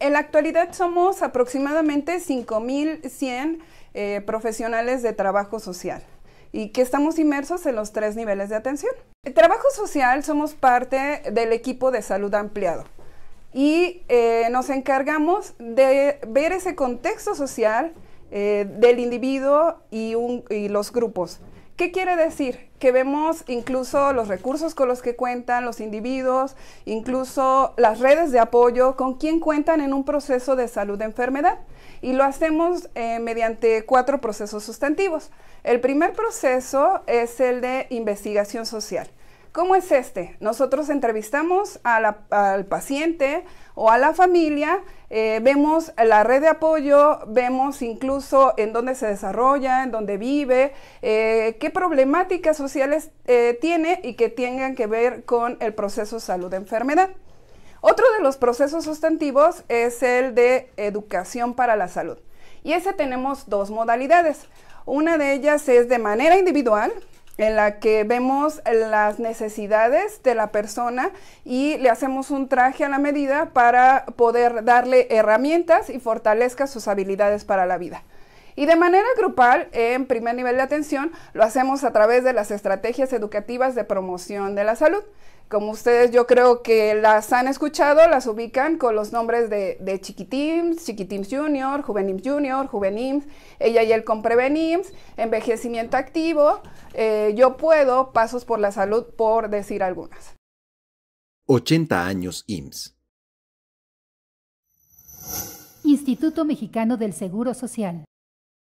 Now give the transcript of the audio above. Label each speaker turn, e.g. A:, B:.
A: En la actualidad somos aproximadamente 5.100 eh, profesionales de trabajo social y que estamos inmersos en los tres niveles de atención. El trabajo social somos parte del equipo de salud ampliado y eh, nos encargamos de ver ese contexto social eh, del individuo y los grupos. ¿Qué quiere decir? Que vemos incluso los recursos con los que cuentan los individuos, incluso las redes de apoyo, con quien cuentan en un proceso de salud de enfermedad. Y lo hacemos eh, mediante cuatro procesos sustantivos. El primer proceso es el de investigación social. ¿Cómo es este? Nosotros entrevistamos al paciente o a la familia eh, vemos la red de apoyo, vemos incluso en dónde se desarrolla, en dónde vive, eh, qué problemáticas sociales eh, tiene y que tengan que ver con el proceso salud-enfermedad. Otro de los procesos sustantivos es el de educación para la salud. Y ese tenemos dos modalidades. Una de ellas es de manera individual, en la que vemos las necesidades de la persona y le hacemos un traje a la medida para poder darle herramientas y fortalezca sus habilidades para la vida. Y de manera grupal, en primer nivel de atención, lo hacemos a través de las estrategias educativas de promoción de la salud. Como ustedes yo creo que las han escuchado, las ubican con los nombres de, de Chiquitims, Chiquitims Junior, Juvenims Junior, Juvenims, Ella y él el Comprevenims, Envejecimiento Activo, eh, Yo Puedo, Pasos por la Salud, por decir algunas. 80 años IMSS. Instituto Mexicano del Seguro Social.